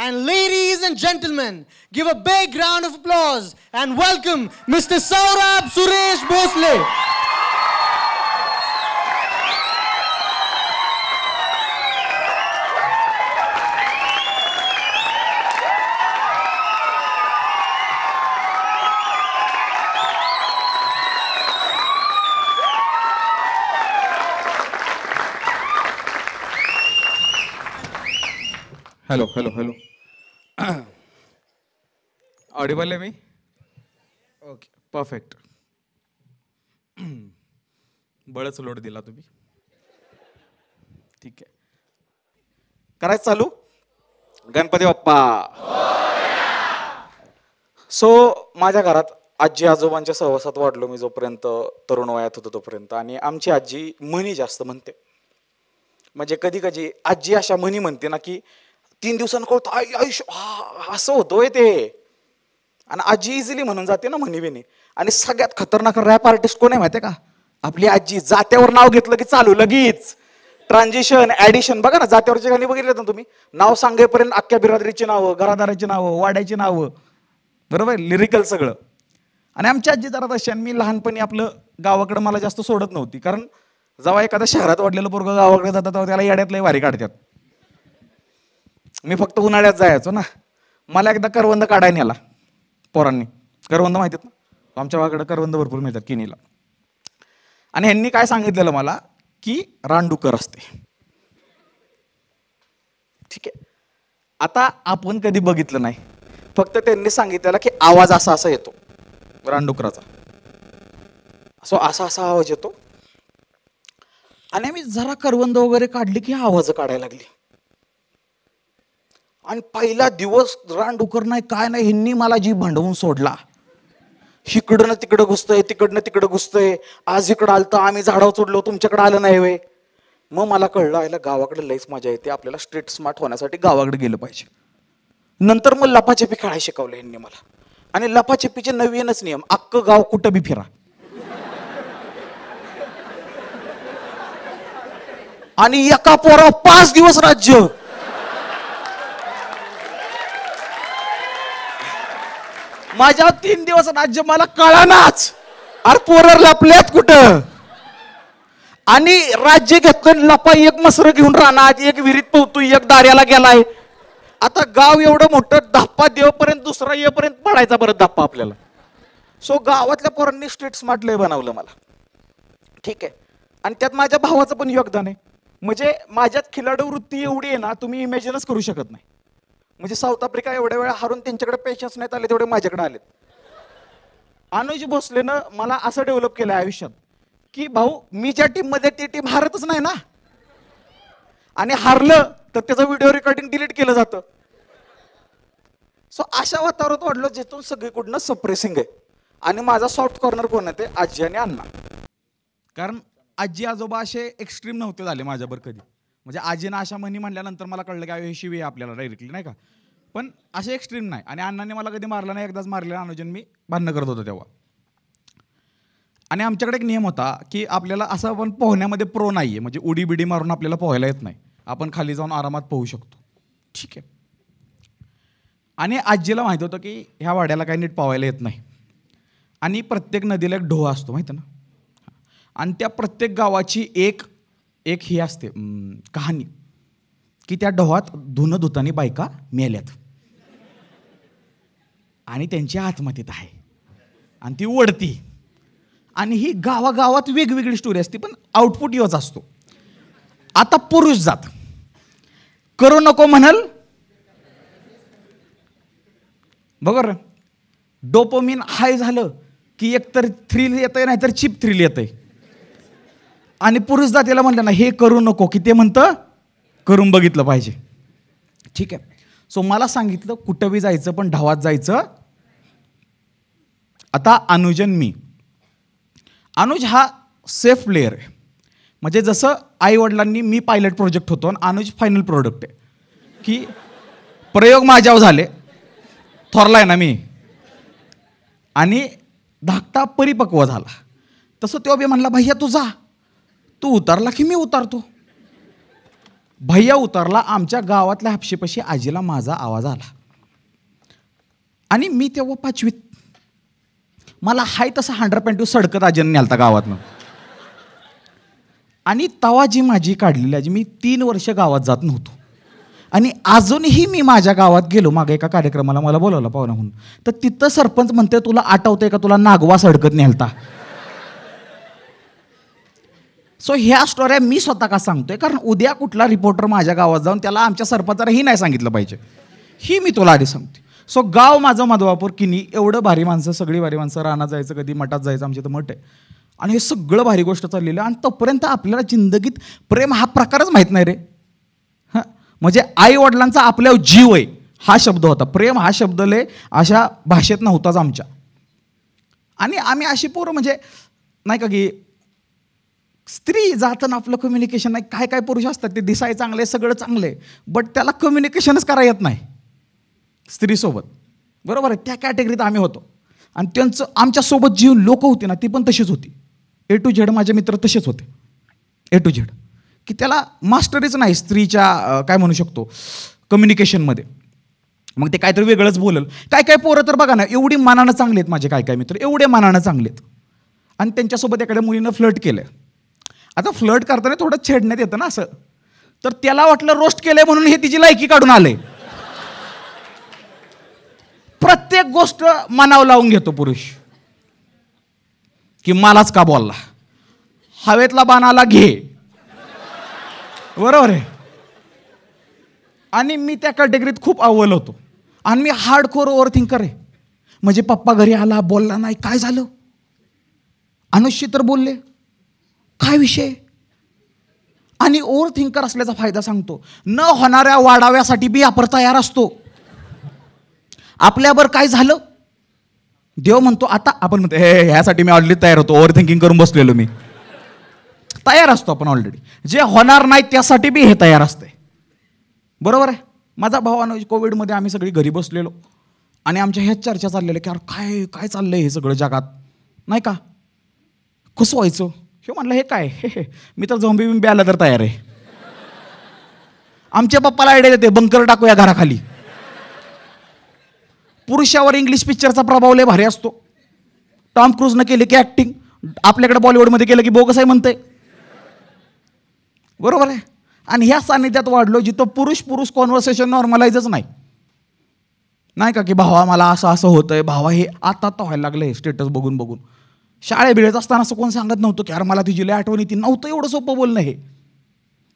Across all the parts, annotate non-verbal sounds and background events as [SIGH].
And ladies and gentlemen, give a big round of applause and welcome Mr. Saurabh Suresh Bhosle. Hello, hello, hello. Audible आहे मी okay perfect बळच load दिला तुम्ही ठीक आहे करायचं चालू गणपती बाप्पा सो माझ्या घरात आजी आजोबांच्या सहवासात वाढलो मी जोपर्यंत तरुण वयात होतो तोपर्यंत आणि आमची आजी म्हणी जास्त म्हणते म्हणजे कधी कधी आजी अशा म्हणी म्हणते ना की तीन दिवसांना कळतो आयुष्य असं होतोय ते आणि आजी इझिली म्हणून जाते ना विनी आणि सगळ्यात खतरनाक रॅप आर्टिस्ट कोण आहे माहिती का आपली आजी जात्यावर नाव घेतलं की चालू लगेच ट्रान्झिशन ऍडिशन बघा ना जात्यावरची गाणी बघितले ना तुम्ही नाव सांगेपर्यंत अख्ख्या बिरादरीची नावं घरादाराची नावं वाड्याची नावं बरोबर लिरिकल सगळं आणि आमची आजी जरा तशी आणि मी लहानपणी आपलं गावाकडं मला जास्त सोडत नव्हती कारण जेव्हा एखादा शहरात वाढलेलं पोरगं गावाकडे जातात तेव्हा त्याला याड्यातलाही वारी काढतात मी फक्त उन्हाळ्यात जायचो ना मला एकदा करवंद काढायला याला पोरांनी करवंद माहितीत ना आमच्या भागाकडे करवंद भरपूर मिळतात किनीला आणि ह्यांनी काय सांगितलेलं मला की रानडुकर असते ठीक आहे आता आपण कधी बघितलं नाही फक्त त्यांनी सांगितलेला की आवाज असा असा येतो रानडुकराचा सो असा असा आवाज येतो आणि आम्ही जरा करवंद वगैरे काढली की आवाज काढायला लागली आणि पहिला दिवस रानडुकर नाही काय नाही ह्यांनी मला जी भांडवून सोडला इकडनं तिकडं घुसतंय तिकडनं तिकडं घुसतंय आज इकडं आलं तर आम्ही झाडावर चोडलो तुमच्याकडे आलं नाही वे मग मला कळलं आयला गावाकडे लईच मजा येते आपल्याला स्ट्रीट स्मार्ट होण्यासाठी गावाकडे गेलं पाहिजे नंतर मग लपाछपी खेळायला शिकवलं यांनी मला आणि लपाछपीचे नवीनच नियम अक्क गाव कुठं बी फिरा आणि एका पोरा पाच दिवस राज्य माझ्या तीन दिवस राज्य मला कळानाच अरे पोरर लपल्यात कुठं आणि राज्य घेतलं लपा एक मसर घेऊन राहणार एक विहिरीत पोहतो एक दार्याला गेलाय आता गाव एवढं मोठं धप्पा देवपर्यंत दुसरा येपर्यंत पडायचा बरं धप्पा आपल्याला सो गावातल्या पोरांनी स्ट्रीट स्मार्ट लय बनवलं मला ठीक आहे आणि त्यात माझ्या भावाचं पण योगदान आहे म्हणजे माझ्यात खिलाडू वृत्ती एवढी आहे ना तुम्ही इमेजिनच करू शकत नाही म्हणजे साऊथ आफ्रिका एवढ्या वेळा हारून त्यांच्याकडे पेशन्स नाहीत आले तेवढे माझ्याकडे आलेत अनुज भोसलेनं मला असं डेव्हलप केलं आयुष्यात की भाऊ मी ज्या मध्ये ती टीम हारतच नाही ना आणि हारलं तर त्याचं व्हिडिओ रेकॉर्डिंग डिलीट केलं जातं सो अशा वातावरणात वाढलो जिथून सगळीकडनं सप्रेसिंग आहे आणि माझा सॉफ्ट कॉर्नर कोण आहे ते आजी आणि अण्णा कारण आजी आजोबा असे एक्स्ट्रीम नव्हते झाले माझ्यावर कधी म्हणजे आजीनं अशा म्हणी म्हणल्यानंतर मला कळलं की हे शिवी आहे आपल्याला डायरेक्टली नाही का पण असे एक्स्ट्रीम नाही आणि अण्णाने मला कधी मारलं नाही एकदाच मारलेलं अनुजन मी भांडणं करत होतो तेव्हा आणि आमच्याकडे एक नियम होता की आपल्याला असं आपण पोहण्यामध्ये प्रो नाही आहे म्हणजे उडी बिडी मारून आपल्याला पोहायला येत नाही आपण खाली जाऊन आरामात पोहू शकतो ठीक आहे आणि आजीला माहीत होतं की ह्या वाड्याला काही नीट पोहायला येत नाही आणि प्रत्येक नदीला एक ढो असतो माहीत ना आणि त्या प्रत्येक गावाची एक एक ही असते कहाणी की त्या डोहात धुनं धुतानी बायका मेल्यात आणि त्यांची आत्महत्येत आहे आणि ती ओढती आणि ही गावागावात वेगवेगळी स्टोरी असते पण आउटपुट योच असतो आता पुरुष जात करू नको म्हणाल बघ डोपोमिन हाय झालं की एकतर थ्रिल येत आहे नाहीतर चिप थ्रिल येत आहे आणि पुरुष जातीला म्हणलं ना हे करू नको की ते म्हणतं करून बघितलं पाहिजे ठीक आहे सो मला सांगितलं कुठंबी जायचं पण ढावात जायचं आता अनुजन मी अनुज हा सेफ प्लेअर आहे म्हणजे जसं आईवडिलांनी मी पायलट प्रोजेक्ट होतो आणि अनुज फायनल प्रोडक्ट आहे की प्रयोग माझ्यावर झाले थोरला आहे ना मी आणि धाकटा परिपक्व झाला तसं तो बी म्हणला भैया तू जा तू उतरला की मी उतरतो भैया उतरला आमच्या गावातल्या हापशेपाशी आजीला माझा आवाज आला आणि मी तेव्हा पाचवीत मला हाय तसा हंड्रेड पॅन्ट सडकत आजीनं न्यालता गावातनं आणि तवा जी माझी काढलेली आजी मी तीन वर्ष गावात जात नव्हतो आणि अजूनही मी माझ्या गावात गेलो मागे एका कार्यक्रमाला मला बोलावलं पाहुणा म्हणून तर तिथं सरपंच म्हणते तुला आठवतंय का तुला नागवा सडकत न्यालता सो ह्या स्टोऱ्या मी स्वतः का सांगतोय कारण उद्या कुठला रिपोर्टर माझ्या गावात जाऊन त्याला आमच्या ही नाही सांगितलं पाहिजे ही मी तुला आधी सांगते सो गाव माझं मधवापूर किनी एवढं भारी माणसं सगळी भारी माणसं राहणार जायचं कधी मठात जायचं आमच्या तर मठ आहे आणि हे सगळं भारी गोष्ट चाललेलं आणि तोपर्यंत आपल्याला जिंदगीत प्रेम हा प्रकारच माहीत नाही रे हां म्हणजे आई वडिलांचा आपल्या जीव आहे हा शब्द होता प्रेम हा शब्द लय अशा भाषेत नव्हताच आमच्या आणि आम्ही अशी पोरं म्हणजे नाही का की स्त्री जाताना आपलं कम्युनिकेशन नाही काय काय पुरुष असतात ते दिसाय चांगले सगळं चांगले बट त्याला कम्युनिकेशनच करा येत नाही स्त्रीसोबत बरोबर आहे त्या कॅटेगरीत आम्ही होतो आणि त्यांचं आमच्यासोबत जी लोकं होती ना ती पण तशीच होती ए टू झेड माझे मित्र तसेच होते ए टू झेड की त्याला मास्टरीच नाही स्त्रीच्या काय म्हणू शकतो कम्युनिकेशनमध्ये मग ते काहीतरी वेगळंच बोलल काय काय पोरं तर बघा ना एवढी मानानं चांगले आहेत माझे काय काय मित्र एवढे मानानं चांगले आहेत आणि त्यांच्यासोबत एखाद्या मुलीनं फ्लट केलं आता फ्लर्ट करताना थोडं छेडण्यात येतं ना असं तर त्याला वाटलं रोस्ट केलंय म्हणून हे तिची लायकी काढून आले प्रत्येक गोष्ट मनाव लावून घेतो पुरुष की मलाच का बोलला हवेतला बाणाला घे बरोबर आहे आणि मी त्या कॅटेगरीत खूप अव्वल होतो आणि मी हार्डकोर ओव्हर थिंकर आहे म्हणजे पप्पा घरी आला बोलला नाही काय झालं अनुष्य तर बोलले काय विषय आणि ओव्हर थिंकर असल्याचा फायदा सांगतो न होणाऱ्या वाढाव्यासाठी बी आपण तयार असतो आपल्यावर काय झालं देव म्हणतो आता आपण म्हणतो हे ह्यासाठी मी ऑलरेडी तयार होतो ओव्हर थिंकिंग करून बसलेलो मी तयार असतो आपण ऑलरेडी जे होणार नाही त्यासाठी बी हे तयार असते बरोबर आहे माझा भाऊ कोविडमध्ये आम्ही सगळी घरी बसलेलो आणि आमच्या ह्याच चर्चा चाललेल्या की अरे काय काय चाललं आहे हे सगळं जगात नाही का कसं व्हायचं हे म्हणलं हे काय मी तर झोंबी बिंबी आला तर तयार आहे आमच्या पप्पाला आयडिया देते बंकर टाकूया घराखाली पुरुषावर इंग्लिश पिक्चरचा प्रभाव लय भारी असतो टॉम क्रूजनं केली की ऍक्टिंग आपल्याकडे बॉलिवूडमध्ये केलं की बोगस आहे म्हणते बरोबर आहे आणि ह्या सानिध्यात वाढलो जिथं पुरुष पुरुष कॉन्व्हर्सेशन नॉर्मलाइजच नाही नाही का की भावा मला असं असं होतंय भावा हे आता आता व्हायला लागलं स्टेटस बघून बघून शाळे भिळत असताना असं कोण सांगत नव्हतं की अरे मला तुझी लय आठवण येते नव्हतं एवढं सोपं बोलणं हे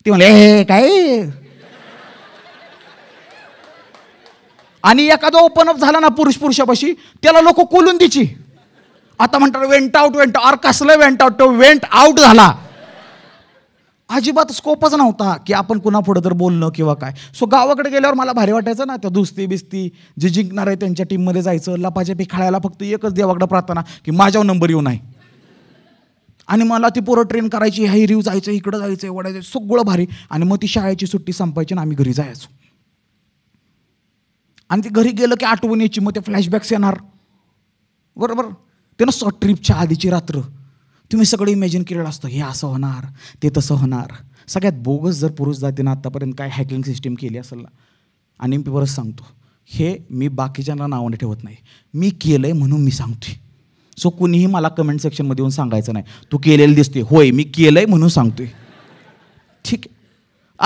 ते म्हणले हे काय आणि एखादा ओपन अप झाला ना पुरुष पुरुषापाशी त्याला लोक कोलून द्यायची आता म्हणतात वेंट आउट वेंट आर कसलं वेंट आउट तो वेंट आउट झाला अजिबात स्कोपच नव्हता की आपण कुणा पुढं तर बोलणं किंवा काय सो गावाकडे गेल्यावर मला भारी वाटायचं ना त्या दुस्ती बिस्ती जे जिंकणार आहे त्यांच्या टीममध्ये जायचं पी खेळायला फक्त एकच देवाकडं प्रार्थना की माझ्यावर नंबर येऊ नाही आणि मला ती पोरं ट्रेन करायची ह्या हिरीव जायचं इकडं जायचं वडायचं सगळं भारी आणि मग ती शाळेची सुट्टी संपायची आणि आम्ही घरी जायचो आणि ती घरी गेलं की आठवण यायची मग ते फ्लॅशबॅक्स येणार बरोबर ते ना ट्रिपच्या आधीची रात्र तुम्ही सगळं इमॅजिन केलेलं असतं हे असं होणार ते तसं होणार सगळ्यात बोगस जर पुरुष जातीनं आत्तापर्यंत काय हॅकिंग सिस्टीम केली असेल ना आणि मी परत सांगतो हे मी बाकीच्यांना नावाने ठेवत नाही मी केलं आहे म्हणून मी सांगतोय सो कुणीही मला कमेंट सेक्शनमध्ये येऊन सांगायचं नाही तू केलेलं दिसते होय मी केलं आहे म्हणून सांगतोय ठीक आहे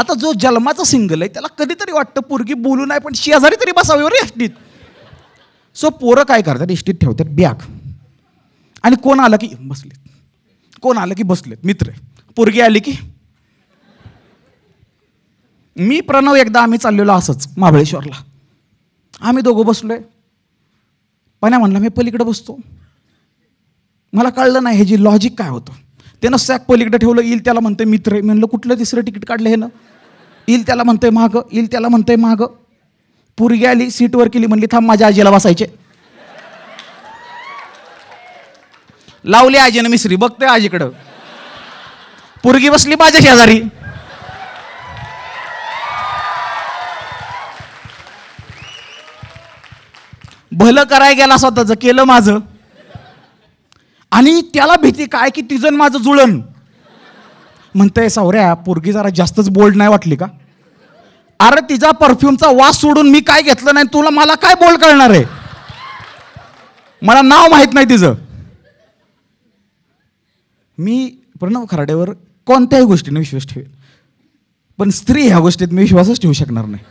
आता जो जन्माचा सिंगल आहे त्याला कधीतरी वाटतं पोरगी बोलू नाही पण शेजारी तरी रे एष्टीत सो पोरं काय करतात एष्टीत ठेवतात बॅग आणि कोण आलं की बसले कोण आलं की बसलेत मित्र पोरगी आली की मी प्रणव एकदा आम्ही चाललेलो असंच महाबळेश्वरला आम्ही दोघं बसलोय पण्या म्हणलं मी पलीकडं बसतो मला कळलं नाही जी लॉजिक काय होतं त्यानं सॅक पलीकडे ठेवलं येईल त्याला म्हणते मित्र म्हणलं कुठलं तिसरं तिकीट काढलं हे ना येईल त्याला म्हणतंय मागं येईल त्याला म्हणतंय मागं पुरगी आली सीटवर केली म्हणली थांब माझ्या आजीला बसायचे लावली आजीनं मिसरी बघतोय आजीकडं पुरगी बसली माझ्या शेजारी भलं कराय गेला स्वतःचं केलं माझं आणि त्याला भीती काय की तिजन माझं जुळण म्हणतंय सावऱ्या पोरगी जरा जास्तच बोल्ड नाही वाटली का अरे तिचा परफ्यूमचा वास सोडून मी काय घेतलं नाही तुला मला काय बोल्ड करणार आहे मला नाव माहीत नाही तिचं मी प्रणव खराडेवर कोणत्याही गोष्टीने विश्वास ठेवेल पण स्त्री ह्या गोष्टीत मी विश्वासच ठेवू शकणार नाही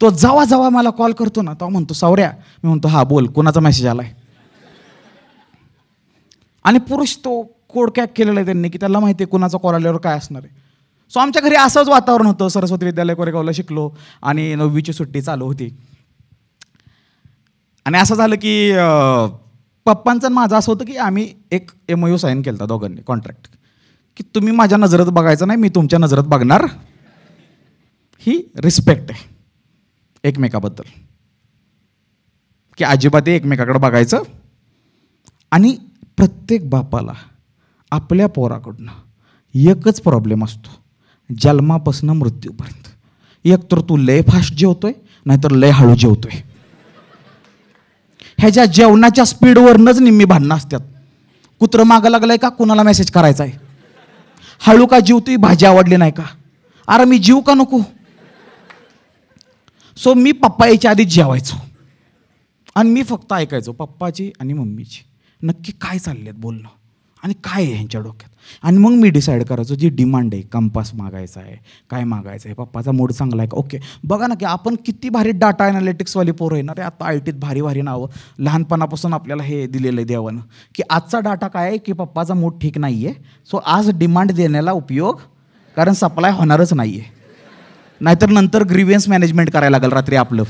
तो जावा जावा मला कॉल करतो ना तो म्हणतो सावऱ्या मी म्हणतो हा बोल कोणाचा मेसेज आलाय आणि पुरुष तो कोडकॅक केलेला आहे त्यांनी की त्याला माहिती आहे कुणाचा कॉल आल्यावर काय असणार आहे सो आमच्या घरी असंच वातावरण होतं सरस्वती विद्यालय कोरेगावला शिकलो आणि नववीची सुट्टी चालू होती आणि असं झालं की पप्पांचं माझं असं होतं की आम्ही एक एम यू साईन केला दोघांनी कॉन्ट्रॅक्ट की तुम्ही माझ्या नजरेत बघायचं नाही मी तुमच्या नजरेत बघणार ही रिस्पेक्ट आहे एकमेकाबद्दल की अजिबात एकमेकाकडे बघायचं आणि प्रत्येक बापाला आपल्या पोराकडनं एकच प्रॉब्लेम असतो जन्मापासून मृत्यूपर्यंत एकतर तू लय फास्ट जेवतोय नाहीतर लय हळू जेवतोय ह्याच्या जेवणाच्या स्पीडवरनच निम्मी भांडणं असतात कुत्रं मागं लागलंय का कुणाला मेसेज करायचा आहे हळू का जीव तुझी भाजी आवडली नाही का अरे मी जीव का नको सो मी पप्पा यायच्या आधीच जेवायचो आणि मी फक्त ऐकायचो पप्पाची आणि मम्मीची नक्की काय चालले आहेत बोलणं आणि काय आहे ह्यांच्या डोक्यात आणि मग मी डिसाईड करायचो जी डिमांड आहे कंपास मागायचा आहे काय मागायचं आहे पप्पाचा मूड चांगला आहे का ओके बघा ना की आपण किती भारी डाटा अनालिटिक्सवाले पोरं येणार आहे आता आय टीत भारी भारी नावं लहानपणापासून आपल्याला हे दिलेलं आहे देवानं की आजचा डाटा काय आहे की पप्पाचा मूड ठीक नाही आहे सो आज डिमांड देण्याला उपयोग कारण सप्लाय होणारच नाही आहे नाहीतर नंतर ग्रीवियन्स मॅनेजमेंट करायला लागेल रात्री आपलं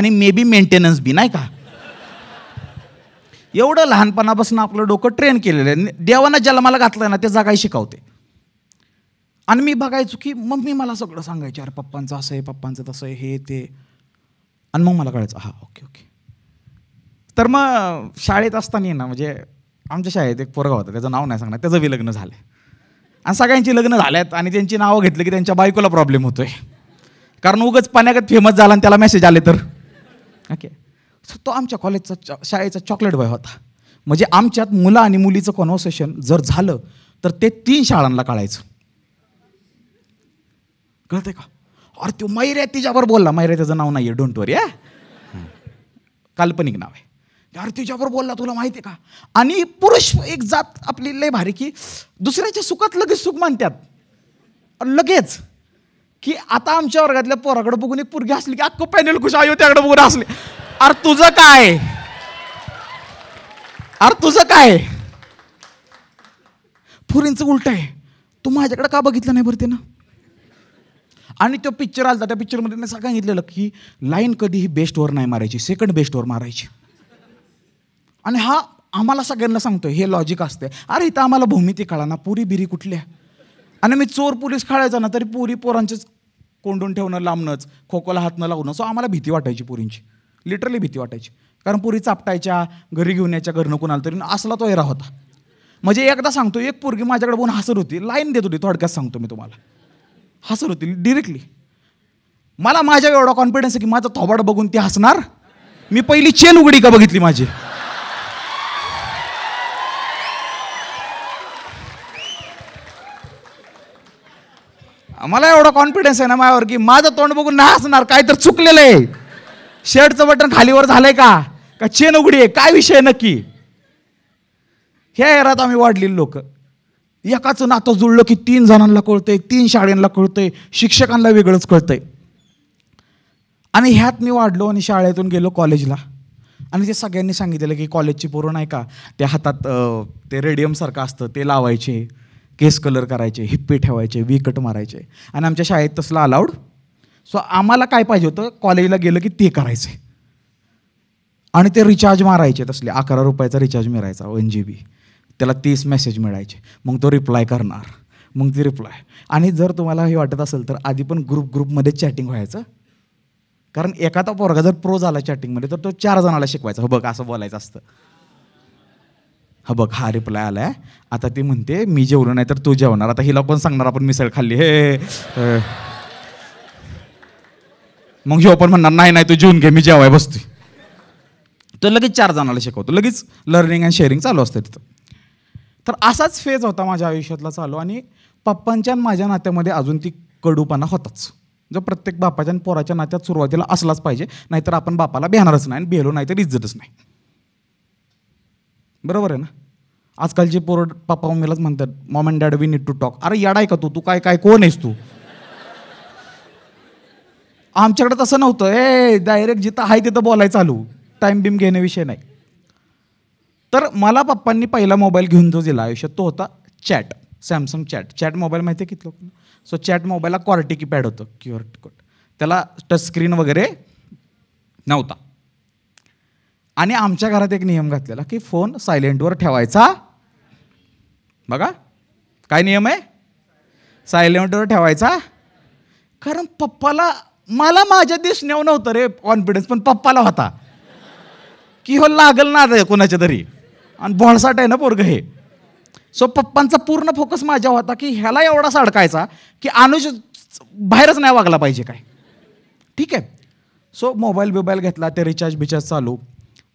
आणि मे बी मेंटेनन्स बी नाही का एवढं लहानपणापासून आपलं डोकं ट्रेन केलेलं आहे देवानं मला घातलं ना ते जगाय शिकवते आणि मी बघायचो की मम्मी मला सगळं सांगायचे अरे पप्पांचं असं आहे पप्पांचं तसं आहे हे ते आणि मग मला कळायचं हां ओके ओके तर मग शाळेत असताना ना म्हणजे आमच्या शाळेत एक पोरगा होता त्याचं नाव नाही सांगणार त्याचं बी लग्न झालं आणि सगळ्यांची लग्न झाल्यात आणि त्यांची नावं घेतली की त्यांच्या बायकोला प्रॉब्लेम होतोय कारण उगंच पाण्यागत फेमस झाला आणि त्याला मेसेज आले तर ओके सो तो आमच्या कॉलेजचा शाळेचा चॉकलेट बॉय होता म्हणजे आमच्यात मुलं आणि मुलीचं कॉन्व्हर्सेशन जर झालं तर ते तीन शाळांना काढायचं कळतंय का अरे तो मैर्या तिच्यावर बोलला मैर्या त्याचं नाव नाही आहे डोंट वरी या काल्पनिक नाव आहे अरे तिच्यावर बोलला तुला माहिती आहे का आणि पुरुष एक जात आपली लय भारी की दुसऱ्याच्या सुखात लगेच सुख मानतात लगेच की आता आमच्या वर्गातल्या पोराकडे बघून एक पुरगी असली की अख्खं पॅनल खुश आयो त्याकडे बघून असले अरे तुझं काय अरे तुझं काय फुरींचं उलट आहे तू माझ्याकडे का बघितलं नाही बरं ते ना आणि तो पिक्चर आलता त्या पिक्चरमध्ये त्यांनी सांगितलेलं की लाईन कधीही बेस्टवर नाही मारायची सेकंड बेस्टवर मारायची आणि हा आम्हाला सगळ्यांना सांगतोय हे लॉजिक असते अरे इथं आम्हाला भूमिती कळा ना पुरी बिरी कुठल्या आणि मी चोर पोलीस खाळायचा ना तरी पुरी पोरांचेच कोंडून ठेवणं लांबणंच खोकोला हात न लावणं सो आम्हाला भीती वाटायची पुरींची लिटरली भीती वाटायची कारण पुरी चापटायच्या घरी घेऊन यायच्या घरनं कुणाला तरी असला तो एरा होता म्हणजे एकदा सांगतो एक पोरगी माझ्याकडे बघून हसर होती लाईन देत होती थोडक्यात सांगतो मी तुम्हाला हसर होती डिरेक्टली मला माझ्या एवढा कॉन्फिडन्स आहे की माझं थोबाड बघून ती हसणार मी पहिली चेन उघडी का बघितली माझी मला एवढा कॉन्फिडन्स आहे ना माझ्यावर की माझं तोंड बघून ना हसणार काय तर चुकलेलं आहे शर्टचं बटन खालीवर झालंय का का चेन उघडी आहे काय विषय नक्की ह्या एरात आम्ही वाढलेली लोक एकाचं नातं जुळलं की तीन जणांना कळतंय तीन शाळेंना कळतंय शिक्षकांना वेगळंच कळतंय आणि ह्यात मी वाढलो आणि शाळेतून गेलो कॉलेजला आणि ते सगळ्यांनी सांगितलेलं की कॉलेजची पोरं नाही का त्या हातात ते रेडियमसारखं असतं ते लावायचे केस कलर करायचे हिप्पी ठेवायचे विकट मारायचे आणि आमच्या शाळेत तसलं अलाउड सो आम्हाला काय पाहिजे होतं कॉलेजला गेलं की ते करायचं आणि ते रिचार्ज मारायचे तसले अकरा रुपयाचा रिचार्ज मिळायचा वन जी बी त्याला तीस मेसेज मिळायचे मग तो रिप्लाय करणार मग ती रिप्लाय आणि जर तुम्हाला हे वाटत असेल तर आधी पण ग्रुप ग्रुपमध्ये चॅटिंग व्हायचं कारण एखादा पोरगा जर प्रो झाला चॅटिंगमध्ये तर तो चार जणाला शिकवायचा हो बघ असं बोलायचं असतं हा हो बघ हा रिप्लाय आला आहे आता ती म्हणते मी जेवलो नाही तर तू जेवणार आता हिला पण सांगणार आपण मिसळ खाल्ली हे मग ह्यो पण म्हणणार नाही नाही तू जेवून घे मी जेवाय बसते तो लगेच चार जणाला शिकवतो लगेच लर्निंग अँड शेअरिंग चालू असतं तिथं तर असाच फेज होता माझ्या आयुष्यातला चालू आणि पप्पांच्या माझ्या नात्यामध्ये अजून ती कडूपणा होताच जो प्रत्येक बापाच्या आणि पोराच्या नात्यात सुरुवातीला असलाच पाहिजे नाहीतर आपण बापाला भेणारच नाही आणि भेलो नाही तर इज्जतच नाही बरोबर आहे ना आजकालचे पोर पप्पा मम्मीलाच म्हणतात mom and dad we need to talk अरे याड का तू तू काय काय कोण आहेस तू आमच्याकडे तसं नव्हतं ए डायरेक्ट जिथं आहे तिथं बोलायचं चालू टाईम बिम घेणे विषय नाही तर मला पप्पांनी पहिला मोबाईल घेऊन जो दिला आयुष्यात तो होता chat Samsung chat chat mobile माहिती आहे किती सो चॅट मोबाईलला क्वार्टी की पॅड होतं क्युअर कोट त्याला टचस्क्रीन वगैरे नव्हता आणि आमच्या घरात एक नियम घातलेला की फोन सायलेंटवर ठेवायचा बघा काय नियम आहे सायलेंटवर ठेवायचा कारण पप्पाला मला माझ्या दिसण्यावर नव्हतं रे कॉन्फिडन्स पण पप्पाला होता की हो लागल ना आता कोणाच्या तरी आणि भोळसाट आहे ना पोरग हे सो पप्पांचा पूर्ण फोकस माझ्या होता की ह्याला एवढा साडकायचा की अनुज बाहेरच नाही वागला पाहिजे काय ठीक आहे सो मोबाईल बिबाईल घेतला ते रिचार्ज बिचार्ज चालू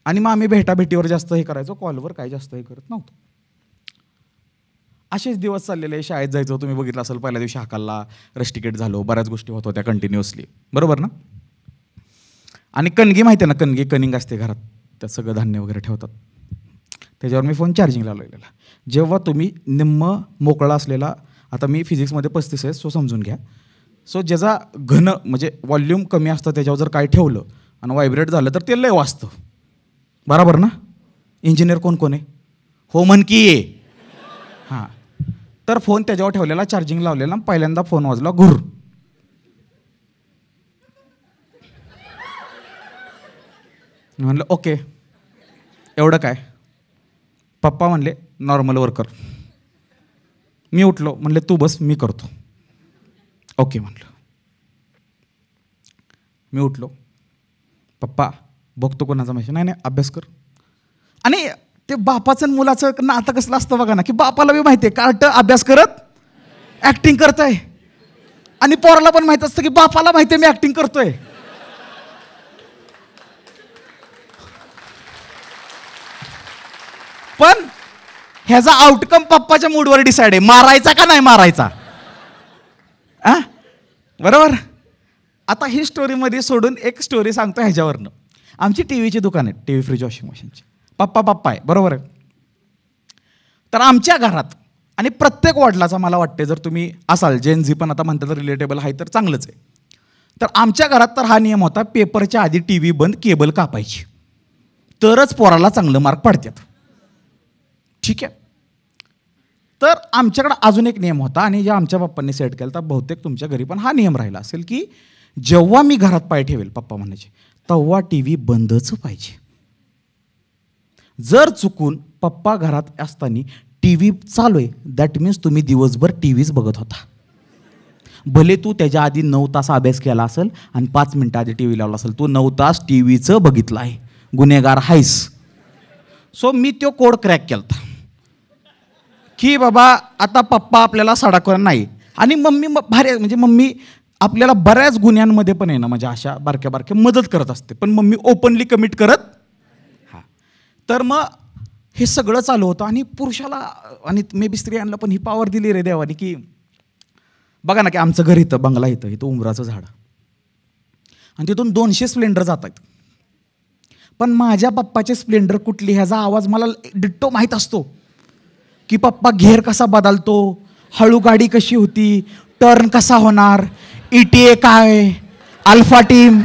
आणि मग आम्ही भेटाभेटीवर जास्त हे करायचो कॉलवर काय जास्त हे करत नव्हतं असेच दिवस चाललेले शाळेत जायचं तुम्ही बघितलं असेल पहिल्या दिवशी हाकाला रस्टिकेट झालो बऱ्याच गोष्टी होत होत्या कंटिन्युअसली बरोबर ना आणि कणगी माहिती आहे ना कणगी कनिंग असते घरात त्यात सगळं धान्य वगैरे ठेवतात त्याच्यावर मी फोन चार्जिंगला लावलेला जेव्हा तुम्ही निम्म मोकळा असलेला आता मी फिजिक्समध्ये पस्तीस आहे सो समजून घ्या सो ज्याचा घन म्हणजे वॉल्यूम कमी असतं त्याच्यावर जर काय ठेवलं आणि व्हायब्रेट झालं तर ते लय वाचतं बराबर ना इंजिनियर कोण कोण आहे हो म्हण की ये हां तर फोन त्याच्यावर ठेवलेला चार्जिंग लावलेला पहिल्यांदा फोन वाजला घुर म्हणलं ओके एवढं काय पप्पा म्हणले नॉर्मल वर्कर मी उठलो म्हणले तू बस मी करतो ओके म्हटलं मी उठलो पप्पा बघतो कोणाचा माहिती नाही नाही अभ्यास कर आणि ते बापाचं मुलाचं नातं कसलं असतं बघा ना की बापाला बी माहिती आहे कार्ट अभ्यास करत ॲक्टिंग करत आहे आणि पोराला पण माहीत असतं की बापाला माहिती आहे मी ॲक्टिंग करतोय पण ह्याचा आउटकम पप्पाच्या मूडवर डिसाईड आहे मारायचा का नाही मारायचा आ बरोबर आता ही स्टोरीमध्ये सोडून एक स्टोरी सांगतो ह्याच्यावरनं आमची टी व्हीची दुकान आहे टी व्ही फ्रीज वॉशिंग मशीनची पप्पा पप्पा आहे बरोबर आहे तर आमच्या घरात आणि प्रत्येक वडिलाचा मला वाटते जर तुम्ही असाल जेन झी पण आता म्हणतात रिलेटेबल आहे तर चांगलंच आहे तर आमच्या घरात तर हा नियम होता पेपरच्या आधी टी व्ही बंद केबल कापायची तरच पोराला चांगलं मार्क पडतात ठीक आहे तर आमच्याकडं अजून एक नियम होता आणि जे आमच्या पप्पांनी सेट केला तर बहुतेक तुमच्या घरी पण हा नियम राहिला असेल की जेव्हा मी घरात पाय ठेवेल पप्पा म्हणायचे तेव्हा टी व्ही बंदच पाहिजे जर चुकून पप्पा घरात असताना टी व्ही चालू आहे दॅट मीन्स तुम्ही दिवसभर टी व्हीच बघत होता भले तू त्याच्या आधी नऊ तास अभ्यास केला असेल आणि पाच मिनटं आधी टी व्ही लावला असेल तू नऊ तास टी व्हीचं बघितलं आहे गुन्हेगार हायस सो मी तो कोड क्रॅक केला की बाबा आता पप्पा आपल्याला सडाकरण नाही आणि मम्मी भारे म्हणजे मम्मी आपल्याला बऱ्याच गुन्ह्यांमध्ये पण आहे ना म्हणजे अशा बारक्या बारक्या मदत करत असते पण मम्मी ओपनली कमिट करत तर मग हे सगळं चालू होतं आणि पुरुषाला आणि मे बी स्त्रियांना पण ही पावर दिली रे देवाने की बघा ना की आमचं घर इथं बंगला इथं इथं उमराचं झाड आणि तिथून दोनशे स्प्लेंडर जात आहेत पण माझ्या पप्पाचे स्प्लेंडर कुठली ह्याचा आवाज मला डिट्टो माहीत असतो की पप्पा घेर कसा बदलतो हळू गाडी कशी होती टर्न कसा होणार ई टी ए काय अल्फा टीम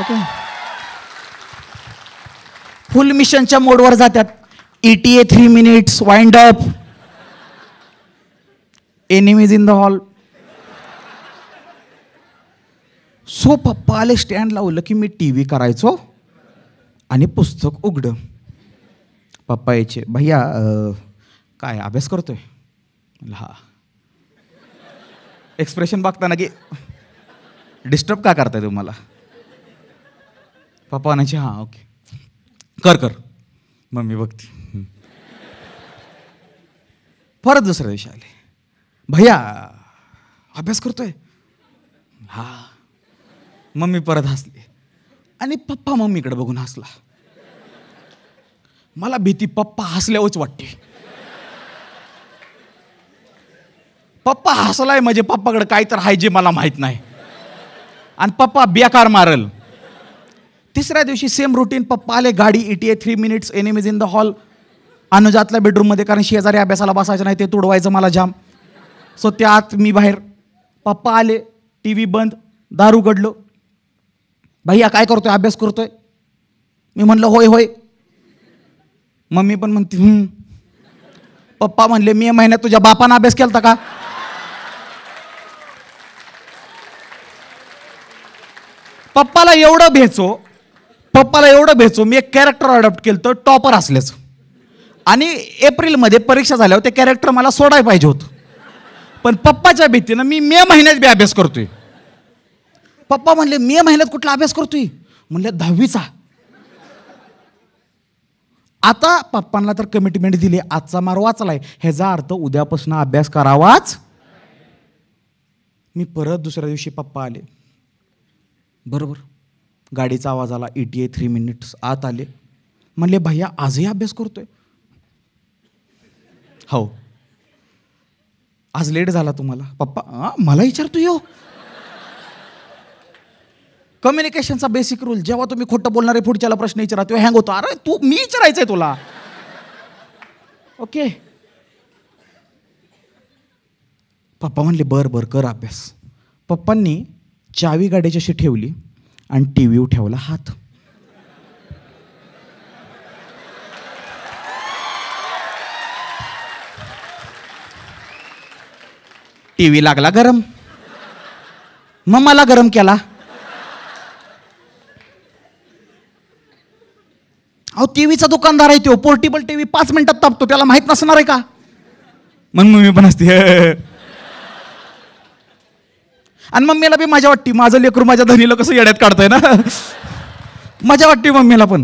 ओके फुल मिशनच्या मोडवर जातात E T A three minutes wind up enemies in the hall so पप्पाले स्टँड लावलं की मी टी व्ही करायचो आणि पुस्तक उघडं पप्पा यायचे भैया काय अभ्यास करतोय हा एक्सप्रेशन बघताना की डिस्टर्ब का करताय तुम्हाला पप्पा म्हणायचे हां ओके कर कर मग मी बघते परत दुसऱ्या दिवशी आले भैया अभ्यास करतोय हा मम्मी परत हसली आणि पप्पा मम्मीकडे बघून हसला मला भीती पप्पा हसल्यावरच वाटते पप्पा हसलाय म्हणजे पप्पाकडे काय तर आहे जे मला माहीत नाही आणि पप्पा बेकार मारल तिसऱ्या दिवशी सेम रुटीन पप्पा आले गाडी E T A three minutes enemies in the hall अनुजातल्या बेडरूममध्ये कारण शेजारी अभ्यासाला बसायचं नाही ते तुडवायचं मला जाम सो त्यात मी बाहेर पप्पा आले टी व्ही बंद दारू उघडलो भैया काय करतोय अभ्यास करतोय मी म्हणलं होय होय मम्मी पण म्हणते पप्पा म्हणले मी महिन्यात तुझ्या बापानं अभ्यास केला का पप्पाला एवढं भेचो पप्पाला एवढं भेटू मी एक कॅरेक्टर अडॉप्ट केलं तर टॉपर असल्याचं आणि एप्रिलमध्ये परीक्षा झाल्यावर ते कॅरेक्टर मला सोडायला पाहिजे होतं पण पप्पाच्या भीतीनं मी मे महिन्यात बी अभ्यास करतोय पप्पा म्हणले मे महिन्यात कुठला अभ्यास करतोय म्हणले दहावीचा आता पप्पांना तर कमिटमेंट दिली आजचा मार वाचलाय ह्याचा अर्थ उद्यापासून अभ्यास करावाच मी परत दुसऱ्या दिवशी पप्पा आले बरोबर गाडीचा आवाज आला E T A three minutes आत आले म्हणले भैया आजही अभ्यास करतोय हो आज लेट झाला तुम्हाला पप्पा मला विचारतो यो कम्युनिकेशनचा बेसिक रूल जेव्हा तुम्ही खोटं बोलणारे पुढच्याला प्रश्न विचारा तेव्हा हँग होतो अरे तू मी विचारायचंय तुला ओके पप्पा म्हणले बर बर कर अभ्यास पप्पांनी चावी गाडीच्याशी ठेवली आणि टी व्ही ठेवला हात टी व्ही लागला गरम मग मला गरम केला अहो टीव्हीचा दुकानदार आहे तो पोर्टेबल टीव्ही पाच मिनिटात तापतो त्याला माहीत नसणार आहे का म्हणून मी पण असते [LAUGHS] आणि मम्मीला बी माझ्या वाटते माझं लेकरू माझ्या धनीला कसं येड्यात काढतंय ना माझ्या वाटते मम्मीला पण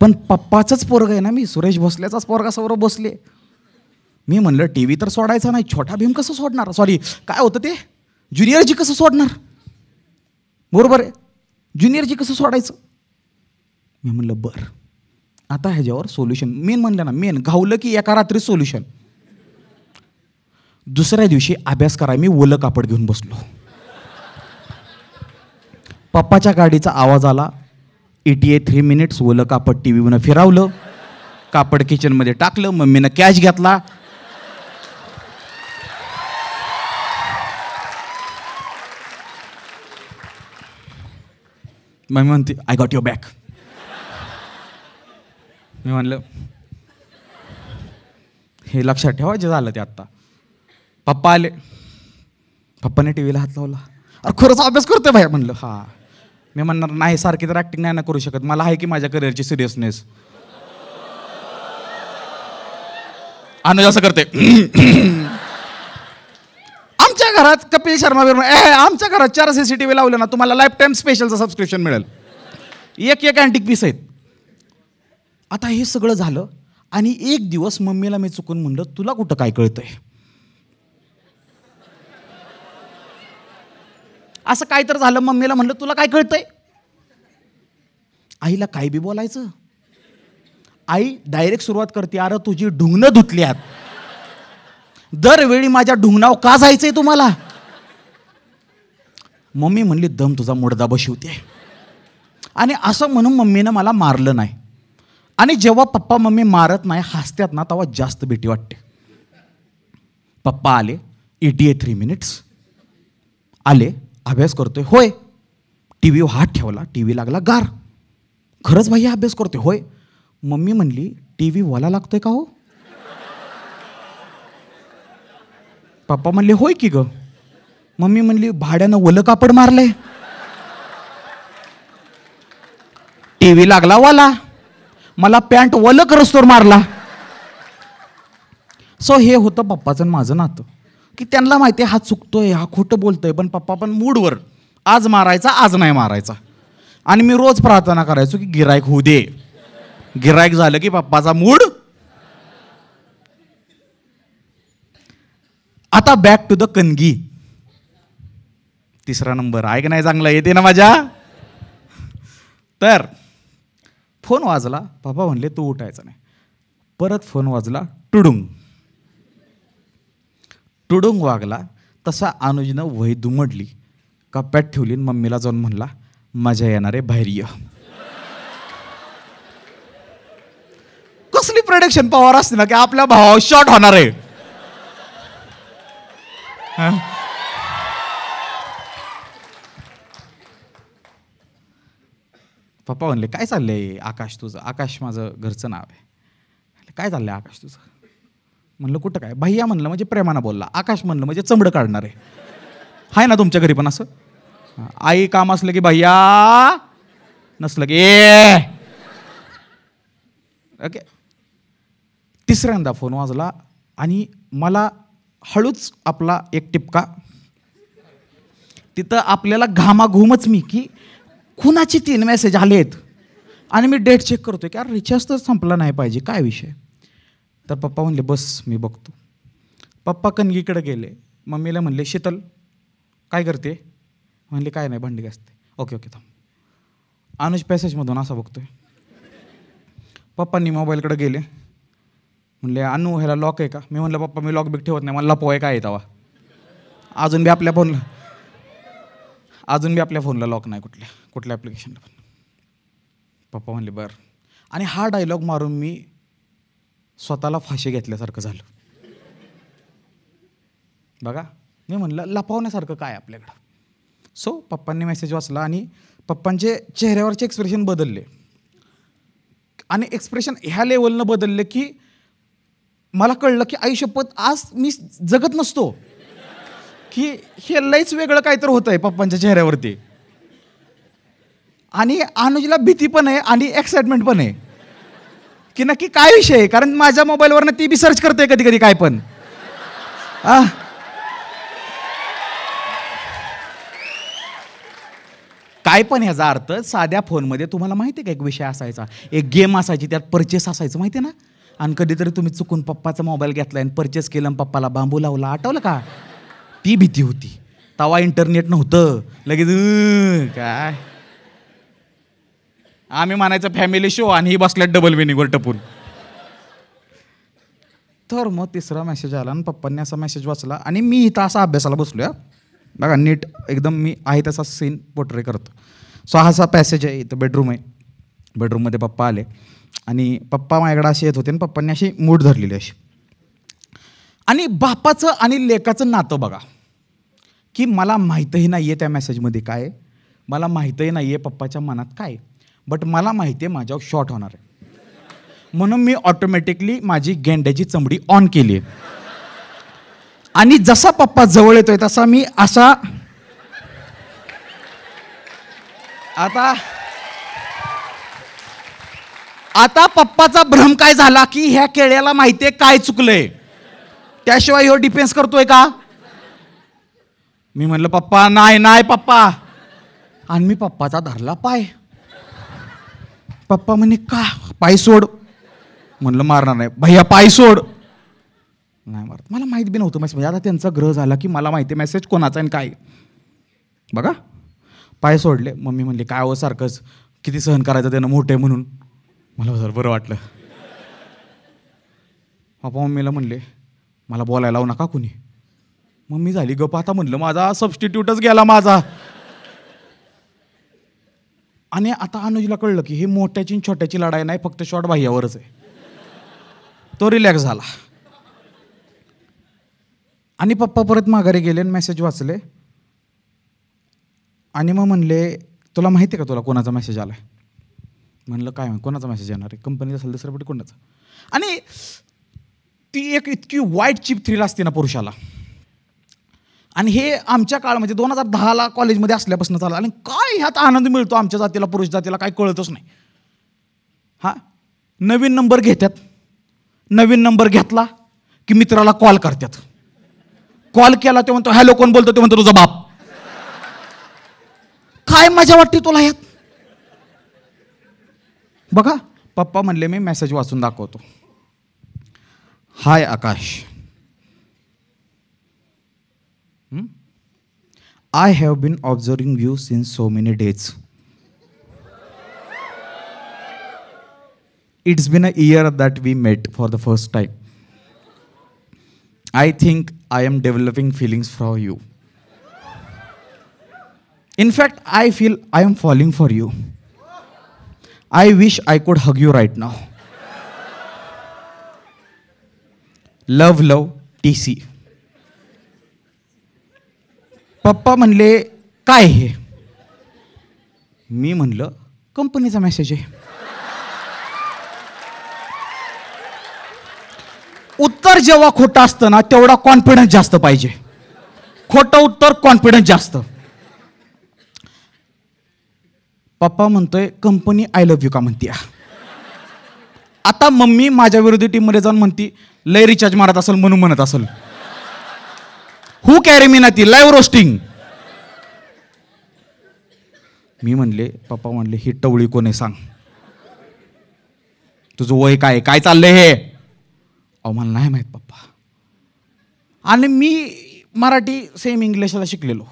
पण पप्पाचंच पोरग आहे ना मी सुरेश भोसल्याचाच पोरगा सौरभ भोसले मी म्हणलं टी व्ही तर सोडायचा नाही छोटा भीम कसं सोडणार सॉरी काय होतं ते ज्युनियर जी कसं सोडणार बरोबर आहे ज्युनियर जी कसं सोडायचं मी म्हणलं बरं आता ह्याच्यावर सोल्युशन मेन म्हणलं ना मेन घावलं की एका रात्री सोल्युशन दुसऱ्या दिवशी अभ्यास करायला मी ओलं कापड घेऊन बसलो पप्पाच्या गाडीचा आवाज आला एटी ए थ्री मिनिट्स ओलं कापड टी व्हीनं फिरावलं कापड किचनमध्ये टाकलं मम्मीनं कॅश घेतला मम्मी म्हणते आय गॉट युअर बॅक मी म्हणलं हे लक्षात ठेवा जे झालं ते आत्ता पप्पा आले पप्पाने टी व्हीला हात लावला अरे खरंच अभ्यास करतोय भाई म्हणलं हां मी म्हणणार नाही सारखी तर ॲक्टिंग नाही ना करू शकत मला आहे की माझ्या करिअरची सिरियसनेस अनुज असं करते [CLEARS THROAT] आमच्या घरात कपिल शर्मा बिर्मा ए आमच्या घरात चार सी सी टी व्ही लावले ना तुम्हाला लाईफ टाईम स्पेशलचं सबस्क्रिप्शन मिळेल एक एक अँटिक पीस आहेत आता हे सगळं झालं आणि एक दिवस मम्मीला मी चुकून म्हणलं तुला कुठं काय कळतंय असं काय तर झालं मम्मीला म्हणलं तुला काय कळतंय आईला काय बी बोलायचं आई डायरेक्ट सुरुवात करते अरे तुझी ढुंगणं धुतल्यात दरवेळी माझ्या ढुंगणाव का जायचंय तुम्हाला मम्मी म्हणली दम तुझा मुडदा बशिवते आणि असं म्हणून मम्मीनं मला मारलं नाही आणि जेव्हा पप्पा मम्मी मारत नाही हसत्यात ना तेव्हा जास्त भीती वाटते पप्पा आले एटी ए थ्री मिनिट्स आले अभ्यास करतोय होय टी व्ही हात ठेवला टी व्ही लागला गार खरंच भाई अभ्यास करतोय होय मम्मी म्हणली टी व्ही वाला लागतोय का हो पप्पा म्हणले होय की ग मम्मी म्हणली भाड्यानं ओलं कापड मारलंय टी व्ही लागला वाला मला पॅन्ट ओलं रस्तोर मारला सो हे होतं पप्पाचं माझं नातं की त्यांना माहिती आहे हा चुकतोय हा खोटं बोलतोय पण पप्पा पण मूडवर आज मारायचा आज नाही मारायचा आणि मी रोज प्रार्थना करायचो की गिरायक होऊ दे गिरायक झालं की पप्पाचा मूड आता बॅक टू द कनगी तिसरा नंबर आहे की नाही चांगला येते ना माझ्या तर फोन वाजला पप्पा म्हणले तू उठायचा नाही परत फोन वाजला टुडुंग टुडुंग वागला तसा अनुजनं वही दुमडली कप्प्यात ठेवली मम्मीला जाऊन म्हणला मजा येणारे भैर्य कसली प्रोडक्शन पॉवर असते ना की आपल्या भावा शॉर्ट होणार आहे पप्पा म्हणले काय चाललंय आकाश तुझं आकाश माझं घरचं नाव आहे काय चाललंय आकाश तुझं म्हणलं कुठं काय भैया म्हणलं म्हणजे प्रेमानं बोलला आकाश म्हणलं म्हणजे चमडं काढणार आहे हाय ना तुमच्या घरी पण असं आई काम असलं की भैया नसलं की ओके तिसऱ्यांदा फोन वाजला आणि मला हळूच आपला एक टिपका तिथं आपल्याला घामाघूमच मी की कुणाचे तीन मेसेज आलेत आणि मी डेट चेक करतोय की अरे रिचार्ज तर संपला नाही पाहिजे काय विषय तर पप्पा म्हणले बस मी बघतो पप्पा कणगीकडे गेले मम्मीला म्हणले शीतल काय करते म्हणले काय नाही भांडी घासते ओके ओके थांब अनुज पॅसेजमधून असा बघतोय पप्पांनी मोबाईलकडे गेले म्हणले अनु ह्याला लॉक आहे का मी म्हणलं पप्पा मी लॉक बिक ठेवत नाही मला लपो आहे काय तवा अजून बी आपल्या फोनला अजून बी आपल्या फोनला लॉक नाही कुठल्या कुठल्या ॲप्लिकेशनला पण पप्पा म्हणले बरं आणि हा डायलॉग मारून मी स्वतःला फाशी घेतल्यासारखं झालं बघा मी म्हणलं लपवण्यासारखं काय आपल्याकडं सो पप्पांनी मेसेज वाचला आणि पप्पांचे चेहऱ्यावरचे एक्सप्रेशन बदलले आणि एक्सप्रेशन ह्या लेवलनं बदलले की मला कळलं की आयुष्यपत आज मी जगत नसतो की हे लईच वेगळं काहीतरी होतं आहे पप्पांच्या चेहऱ्यावरती आणि अनुजीला भीती पण आहे आणि एक्साइटमेंट पण आहे की नक्की काय विषय आहे कारण माझ्या मोबाईलवरनं ती बी सर्च करते कधी कधी काय पण काय पण ह्याचा अर्थ साध्या फोनमध्ये तुम्हाला माहिती आहे का एक विषय असायचा एक गेम असायची त्यात परचेस असायचं माहिती आहे ना आणि कधीतरी तुम्ही चुकून पप्पाचा मोबाईल घेतला आणि परचेस केलं पप्पाला बांबू लावला आठवलं का ती भीती होती तवा इंटरनेट नव्हतं लगेच काय आम्ही म्हणायचं फॅमिली शो आणि ही बसल्यात डबल विनिंगवर टपून तर मग तिसरा मेसेज आला आणि पप्पांनी असा मेसेज वाचला आणि मी इथं असा अभ्यासाला या बघा नीट एकदम मी आहे तसा सीन पोट्रे करतो सो हा असा पॅसेज आहे इथं बेडरूम आहे बेडरूममध्ये पप्पा आले आणि पप्पा माझ्याकडे असे येत होते आणि पप्पांनी अशी मूड धरलेली अशी आणि बापाचं आणि लेकाचं नातं बघा की मला माहीतही नाही आहे त्या मेसेजमध्ये काय मला माहीतही नाही आहे पप्पाच्या मनात काय बट मला माहिती आहे माझ्यावर शॉर्ट होणार आहे म्हणून मी ऑटोमॅटिकली माझी गेंड्याची चमडी ऑन केली आहे आणि जसा पप्पा जवळ येतोय तसा मी असा आता आता पप्पाचा भ्रम काय झाला की ह्या केळ्याला माहितीये काय चुकलंय त्याशिवाय ह्यो डिफेन्स करतोय का मी म्हणलं पप्पा नाही नाही पप्पा आणि मी पप्पाचा धरला पाय पप्पा म्हणे का पाय सोड म्हणलं मारणार नाही भैया पाय सोड नाही मारत मला माहीत बी नव्हतं मॅसे म्हणजे आता त्यांचा ग्रह झाला की मला माहिती आहे मेसेज कोणाचा आणि काय बघा पाय सोडले मम्मी म्हणली काय हो सारखंच किती सहन करायचं त्यानं मोठे म्हणून मला सर बरं वाटलं पप्पा मम्मीला म्हणले मला बोलायला लावू नका कुणी मम्मी झाली गप आता म्हणलं माझा सबस्टिट्यूटच गेला माझा आणि आता अनुजला कळलं की हे मोठ्याची छोट्याची लढाई नाही फक्त शॉर्ट बाह्यावरच आहे तो रिलॅक्स झाला आणि पप्पा परत माघारी गेले आणि मेसेज वाचले आणि मग म्हणले तुला माहिती आहे का तुला कोणाचा मेसेज आला आहे म्हणलं काय कोणाचा मेसेज येणार आहे कंपनीचा असेल दुसऱ्या कोणाचा आणि ती एक इतकी वाईट चिप थ्रील असते ना पुरुषाला आणि हे आमच्या काळ म्हणजे दोन हजार दहाला कॉलेजमध्ये असल्यापासून चाललं आणि काय ह्यात आनंद मिळतो आमच्या जातीला पुरुष जातीला काय कळतच नाही हां नवीन नंबर घेतात नवीन नंबर घेतला की मित्राला कॉल करतात कॉल केला ते म्हणतो हॅलो कोण बोलतो ते म्हणतो तुझा बाप काय मजा वाटते तुला ह्यात बघा पप्पा म्हणले मी मेसेज वाचून दाखवतो हाय आकाश I have been observing you since so many days. It's been a year that we met for the first time. I think I am developing feelings for you. In fact, I feel I am falling for you. I wish I could hug you right now. love, love, TC. पप्पा म्हणले काय हे मी म्हणलं कंपनीचा message आहे उत्तर जेव्हा खोटं असतं ना तेवढा कॉन्फिडन्स जास्त पाहिजे खोटं उत्तर कॉन्फिडन्स जास्त पप्पा म्हणतोय कंपनी आय लव्ह यू का म्हणती आता मम्मी माझ्या विरोधी टीममध्ये जाऊन म्हणती लय रिचार्ज मारत असेल म्हणून म्हणत असेल हू कॅरी मी ती लाईव्ह रोस्टिंग मी म्हणले पप्पा म्हणले ही टवळी कोण आहे सांग तुझं वय काय काय चाललंय हे अहो मला नाही माहित पप्पा आणि मी मराठी सेम इंग्लिशला शिकलेलो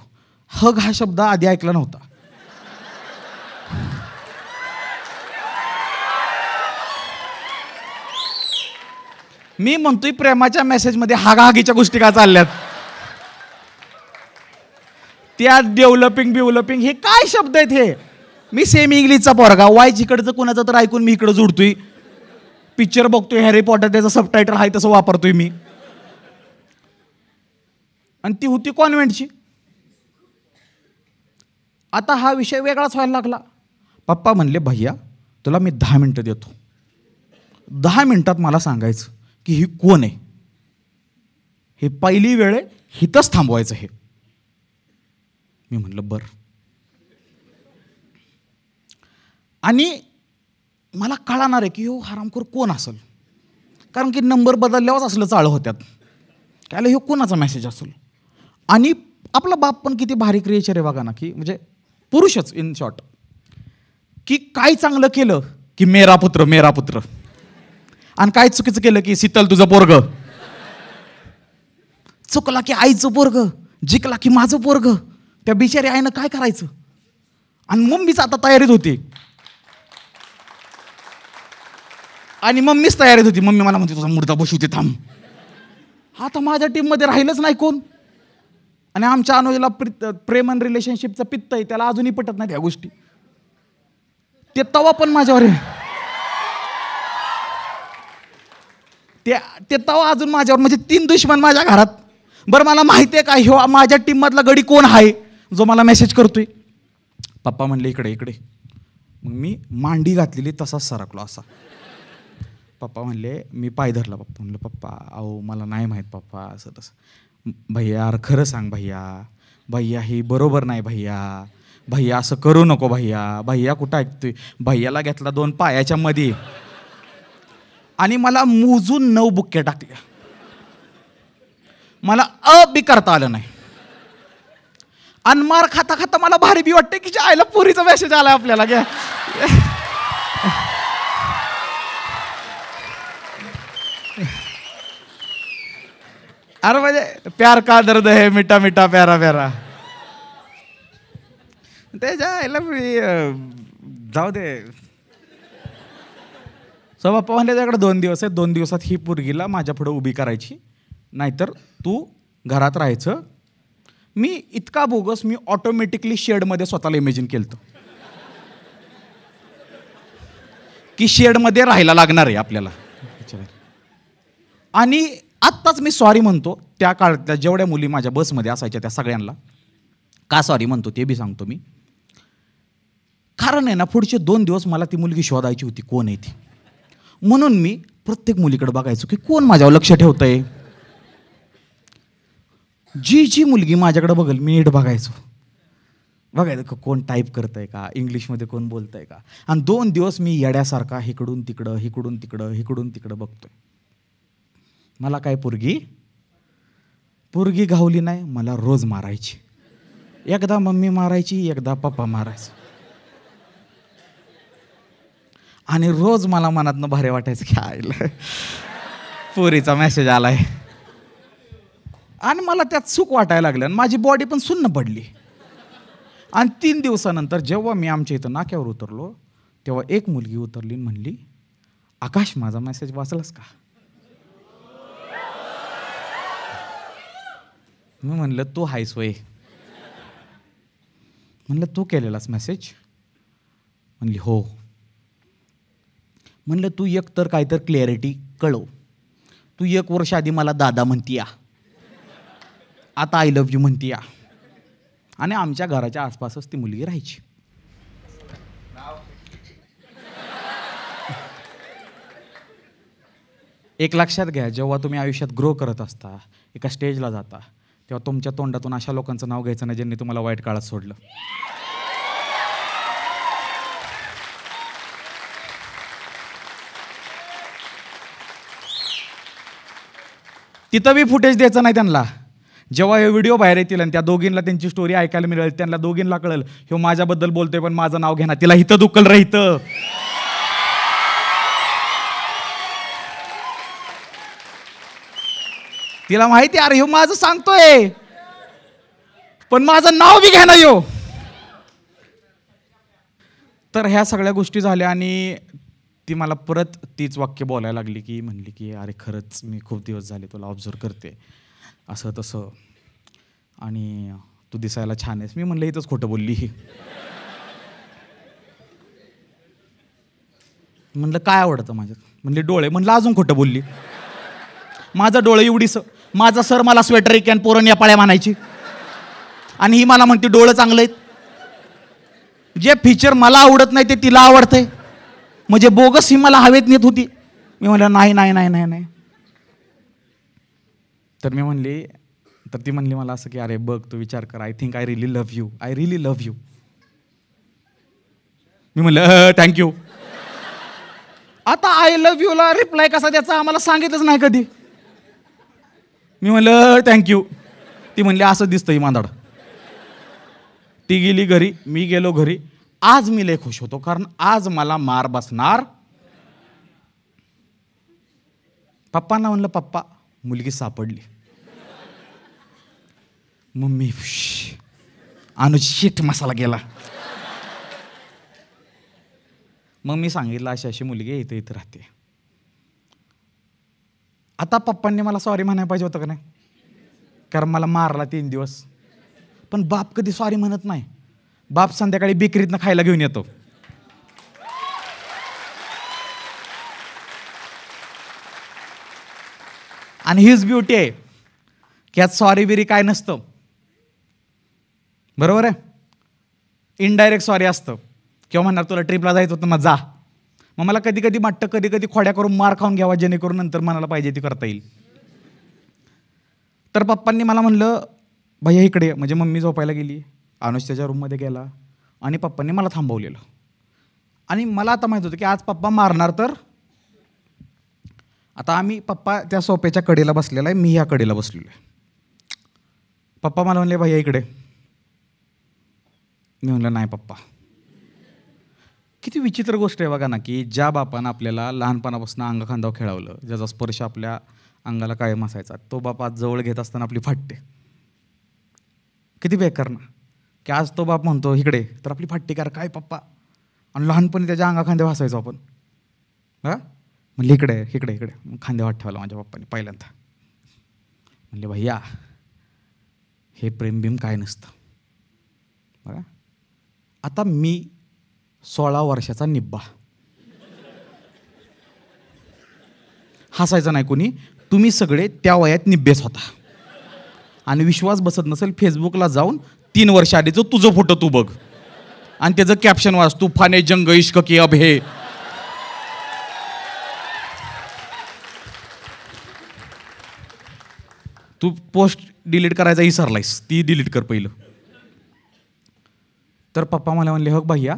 हग हा शब्द आधी ऐकला नव्हता मी म्हणतोय प्रेमाच्या मेसेजमध्ये हागाहागीच्या गोष्टी का चालल्यात त्यात डेव्हलपिंग बिव्हलपिंग हे काय शब्द आहेत हे मी सेम इंग्लिशचा पोरगा वाय जिकडचं कुणाचं तर ऐकून मी इकडं जुडतोय पिक्चर बघतोय हॅरी पॉटर त्याचा सबटायटल आहे तसं वापरतोय मी आणि ती होती कॉन्व्हेंटची आता हा विषय वेगळाच व्हायला लागला पप्पा म्हणले भैया तुला मी दहा मिनटं देतो दहा मिनटात मला सांगायचं की ही कोण आहे हे पहिली वेळ आहे हिथंच थांबवायचं हे मी म्हटलं आणि मला कळणार आहे की हो हरामखोर कोण असेल कारण की नंबर बदलल्यावरच असलं चाळ होत्यात कायला हे कोणाचा मेसेज असेल आणि आपला बाप पण किती भारी क्रियेचे रे बघा ना की म्हणजे पुरुषच इन शॉर्ट की काय चांगलं केलं की मेरा पुत्र मेरा पुत्र आणि काय चुकीचं केलं की शीतल तुझं पोरग चुकला की आईचं पोरग जिंकला की माझं पोरग त्या बिचारी आईनं काय करायचं आणि मम्मीच आता तयारीत होती आणि मम्मीच तयारीत होती मम्मी मला म्हणते तुझा मुर्दा बसू ते थांब हा तर माझ्या टीममध्ये राहिलंच नाही कोण आणि आमच्या अनुजला प्रेम आणि रिलेशनशिपचा पित्त आहे त्याला अजूनही पटत नाही त्या गोष्टी ते तवा पण माझ्यावर आहे ते ते तवा अजून माझ्यावर म्हणजे तीन दुश्मन माझ्या घरात बरं मला माहिती आहे का ह्यो माझ्या टीममधला गडी कोण आहे जो मला मेसेज करतोय पप्पा म्हणले इकडे इकडे मग मी मांडी घातलेली तसाच सरकलो असा पप्पा म्हणले मी पाय धरला पप्पा म्हणलं पप्पा अहो मला नाही माहीत पप्पा असं तसं भैया खरं सांग भैया भैया हे बरोबर नाही भैया भैया असं करू नको भैया भैया कुठं ऐकतोय भैयाला घेतला दोन पायाच्या मध्ये आणि मला मोजून नऊ बुक्के टाकल्या मला अ बी करता आलं नाही अनमार खाता खाता मला भारी बी वाटते की आयला पुरीचा मेसेज आला आपल्याला घ्या अरे म्हणजे प्यार का दर्द हे मिठा मिठा प्यारा प्यारा ते जायला जाऊ दे सो पाहुणे त्याकडे दोन दिवस आहेत दोन दिवसात ही पुरगीला माझ्या पुढे उभी करायची नाहीतर तू घरात राहायचं मी इतका बोगस मी ऑटोमॅटिकली शेडमध्ये स्वतःला इमेजिन केलं की शेडमध्ये राहायला लागणार आहे आपल्याला आणि आत्ताच मी सॉरी म्हणतो त्या काळातल्या जेवढ्या मुली माझ्या बसमध्ये असायच्या त्या सगळ्यांना का सॉरी म्हणतो ते बी सांगतो मी कारण आहे ना पुढचे दोन दिवस मला ती मुलगी शोधायची होती कोण आहे ती म्हणून मी प्रत्येक मुलीकडे बघायचो की कोण माझ्यावर लक्ष आहे जी जी मुलगी माझ्याकडे बघल मी नीट बघायचो बघायचं का कोण टाईप करतं आहे का इंग्लिशमध्ये कोण बोलत आहे का आणि दोन दिवस मी येड्यासारखा हिकडून तिकडं हिकडून तिकडं हिकडून तिकडं बघतोय मला काय पोरगी पोरगी घावली नाही मला रोज मारायची एकदा मम्मी मारायची एकदा पप्पा मारायचं आणि रोज मला मनातनं भारी वाटायचं की आयला पोरीचा मेसेज आलाय आणि मला त्यात सुख वाटायला लागलं आणि माझी बॉडी पण सुन्न पडली आणि तीन दिवसानंतर जेव्हा मी आमच्या इथं नाक्यावर उतरलो तेव्हा एक मुलगी उतरली म्हणली आकाश माझा मेसेज वाचलास का मी म्हणलं तू हायस वय म्हणलं तू केलेलास मेसेज म्हणली हो म्हणलं तू एक तर काहीतरी क्लॅरिटी कळव तू एक वर्ष आधी मला दादा म्हणती या आता आय लव्ह यू म्हणते या आणि आमच्या घराच्या आसपासच ती मुलगी राहायची एक लक्षात घ्या जेव्हा तुम्ही आयुष्यात ग्रो करत असता एका स्टेजला जाता तेव्हा तुमच्या तोंडातून अशा लोकांचं नाव घ्यायचं नाही ज्यांनी तुम्हाला वाईट काळात सोडलं तिथं बी फुटेज द्यायचं नाही त्यांना जेव्हा हे व्हिडिओ बाहेर येतील आणि त्या दोघींना त्यांची स्टोरी ऐकायला मिळेल त्यांना दोघींना कळेल हे माझ्याबद्दल बोलतोय पण माझं नाव घेणार तिला हिथं दुखल राहितं तिला माहिती अरे ह्यो माझं सांगतोय पण माझं नाव बी घ्या ना यो तर ह्या सगळ्या गोष्टी झाल्या आणि ती मला परत तीच वाक्य बोलायला लागली की म्हणली की अरे खरंच मी खूप दिवस झाले तुला ऑब्झर्व करते असं तसं आणि तू दिसायला छान आहेस मी म्हणलं इथंच खोटं बोलली म्हणलं काय आवडतं माझ्यात म्हणले डोळे म्हणलं अजून खोटं बोलली माझा डोळे एवढी स माझा सर मला स्वेटर एक पोरण या पाळ्या म्हणायची आणि ही मला म्हणते डोळं चांगले आहेत जे फीचर मला आवडत नाही ते तिला आवडते म्हणजे बोगस ही मला हवेत नेत होती मी म्हणलं नाही नाही नाही नाही नाही तर मी म्हणली तर ती म्हणली मला असं की अरे बघ तू विचार कर I think I really love you I really love you मी म्हणलं थँक्यू आता आय लव्ह यूला रिप्लाय कसा त्याचा आम्हाला सांगितलंच नाही कधी मी म्हणलं थँक्यू ती म्हणली असं दिसतं ही मांदाड ती गेली घरी मी गेलो घरी आज मी लय खुश होतो कारण आज मला मार बसणार पप्पांना म्हणलं पप्पा मुलगी सापडली मम्मी अनुज शेट मसाला गेला मग मी सांगितलं अशी अशी मुलगी इथं इथं राहते आता पप्पांनी मला सॉरी म्हणायला पाहिजे होतं का नाही कारण मला मारला तीन दिवस पण बाप कधी सॉरी म्हणत नाही बाप संध्याकाळी बेकरीतनं खायला घेऊन येतो आणि हीच ब्युटी आहे की आज सॉरी बिरी काय नसतं बरोबर आहे इनडायरेक्ट सॉरी असतं किंवा म्हणणार तुला ट्रिपला जायचं होतं मग जा मग मला कधी कधी वाटतं कधी कधी खोड्या करून मार खाऊन घ्यावा जेणेकरून नंतर मनाला पाहिजे ती करता येईल तर पप्पांनी मला म्हणलं भैया इकडे म्हणजे मम्मी झोपायला गेली अनुष त्याच्या रूममध्ये गेला आणि पप्पांनी मला थांबवलेलं आणि मला आता माहीत होतं की आज पप्पा मारणार तर आता आम्ही पप्पा त्या सोप्याच्या कडेला बसलेला आहे मी ह्या कडेला बसलेलो आहे पप्पा मला म्हणले भैया इकडे मी म्हणलं नाही पप्पा किती विचित्र गोष्ट आहे बघा ना की ज्या बापानं आपल्याला लहानपणापासून अंगखांदाव खेळवलं ज्याचा स्पर्श आपल्या अंगाला कायम असायचा तो बापा आज जवळ घेत असताना आपली फाटते किती बेकार ना की आज तो बाप म्हणतो इकडे तर आपली फाटते कार काय पप्पा आणि लहानपणी त्याच्या अंगा वासायचो आपण हां म्हणले इकडे इकडे इकडे मग वाट ठेवला माझ्या बाप्पाने पहिल्यांदा म्हणले भैया हे प्रेमबिम काय नसतं बघा आता मी सोळा वर्षाचा निब्बा हसायचं नाही कोणी तुम्ही सगळे त्या वयात निब्बेच होता आणि विश्वास बसत नसेल फेसबुकला जाऊन तीन वर्ष आधीचं तुझं फोटो तू बघ आणि त्याचं कॅप्शन वाच तू फाने जंग इश्क के अब हे तू पोस्ट डिलीट करायचा विसरलायस ती डिलीट कर पहिलं तर पप्पा मला म्हणले हो भैया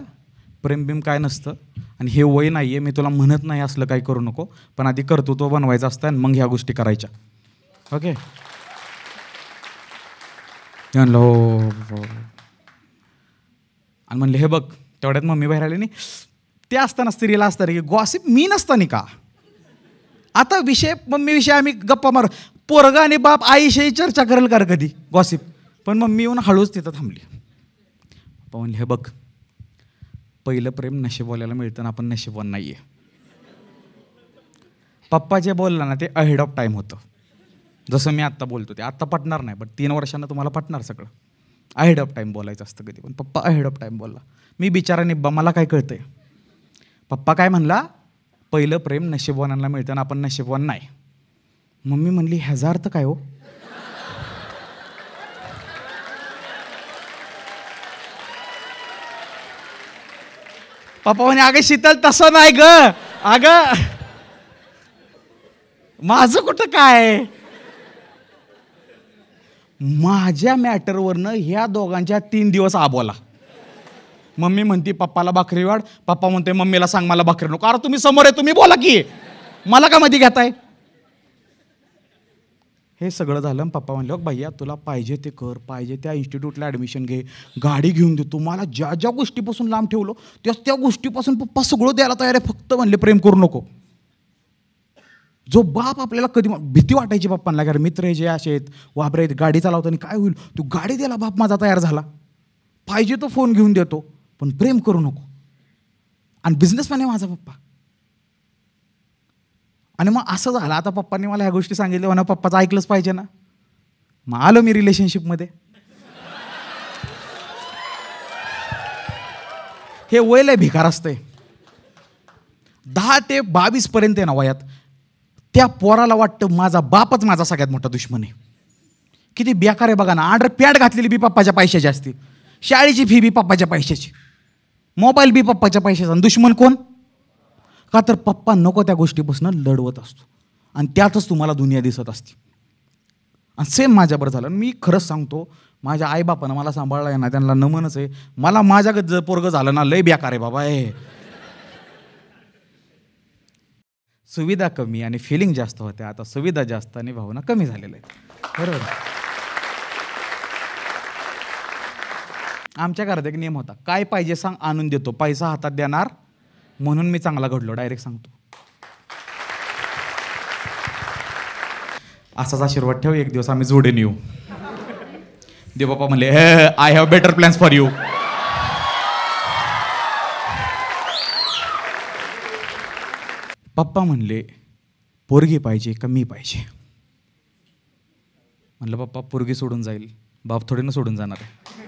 प्रेमबिम काय नसतं आणि हे वय नाही आहे मी तुला म्हणत नाही असलं काही करू नको पण आधी कर्तृत्व बनवायचं असतं आणि मग ह्या गोष्टी करायच्या ओके म्हणलं हो, हो आणि म्हणले हे बघ तेवढ्यात मम्मी बाहेर आली नाही ते असताना स्त्रीला रे की गॉसिप मी नाही का आता विषय मम्मी विषय आम्ही गप्पा मार पोरगा आणि बाप आईशी चर्चा करेल कर कधी गॉसिप पण मम्मी येऊन हळूच तिथं थांबली पण म्हणले हे बघ पहिलं प्रेम नशीबवाल्याला मिळतं ना आपण नशीबवान नाही आहे पप्पा जे बोलला ना ते अहेड ऑफ टाईम होतं जसं मी आत्ता बोलतो ते आत्ता पटणार नाही बट तीन वर्षांना तुम्हाला पटणार सगळं अहेड ऑफ टाईम बोलायचं असतं कधी पण पप्पा अहेड ऑफ टाईम बोलला मी बिचारा निब्बा मला काय कळतंय पप्पा काय म्हणला पहिलं प्रेम नशीबवानांना मिळतं ना आपण नशीबवान नाही मम्मी म्हणली ह्याचा अर्थ काय हो पप्पा म्हणे अगं शीतल तसं नाही ग अग माझं कुठं काय माझ्या मॅटरवरनं ह्या दोघांच्या तीन दिवस आबोला मम्मी म्हणते पप्पाला भाकरी वाढ पप्पा म्हणते मम्मीला सांग मला भाकरी नको अरे तुम्ही समोर आहे तुम्ही बोला की मला का मधी घेताय हे सगळं झालं पप्पा म्हणलं भैया तुला पाहिजे ते कर पाहिजे त्या इन्स्टिट्यूटला ॲडमिशन घे गाडी घेऊन दे मला ज्या ज्या गोष्टीपासून लांब ठेवलो त्याच त्या गोष्टीपासून पप्पा सगळं द्यायला तयार आहे फक्त म्हणले प्रेम करू नको जो बाप आपल्याला कधी भीती वाटायची बाप्पांना कारण मित्र जे असे आहेत वाबरे आहेत गाडी चालवताना काय होईल तू गाडी द्यायला बाप माझा तयार झाला पाहिजे तो फोन घेऊन देतो पण प्रेम करू नको आणि बिझनेसमॅन आहे माझा पप्पा आणि मग असं झालं आता पप्पांनी मला ह्या गोष्टी सांगितल्या म्हणा पप्पाचं ऐकलंच पाहिजे ना मग आलो मी रिलेशनशिपमध्ये हे वय लय भिकार असतंय दहा ते बावीस पर्यंत ना वयात त्या पोराला वाटतं माझा बापच माझा सगळ्यात मोठा दुश्मन आहे किती बेकार आहे बघा ना ऑर्डर पॅड घातलेली बी पप्पाच्या पैशाची असते शाळेची फी बी पप्पाच्या पैशाची मोबाईल बी पप्पाच्या पैशाचा दुश्मन कोण का तर पप्पा नको त्या गोष्टीपासून लढवत असतो आणि त्यातच तुम्हाला दुनिया दिसत असते आणि सेम माझ्याबरोबर झालं मी खरंच सांगतो माझ्या आईबापानं मला सांभाळला आहे ना त्यांना नमनच आहे मला माझ्या जर पोरगं झालं ना लय बेकार आहे बाबा हे सुविधा कमी आणि फिलिंग जास्त होत्या आता सुविधा जास्त आणि भावना कमी झालेल्या आहेत बरोबर आमच्या घरात एक नियम होता काय पाहिजे सांग आणून देतो पैसा हातात देणार म्हणून मी चांगला घडलो डायरेक्ट सांगतो असाच आशीर्वाद ठेव एक दिवस आम्ही जोडून येऊ देव बाबा म्हणले हे I have better plans for you पप्पा म्हणले पोरगी पाहिजे का मी पाहिजे म्हणलं पप्पा पोरगी सोडून जाईल बाप थोडी ना सोडून जाणार आहे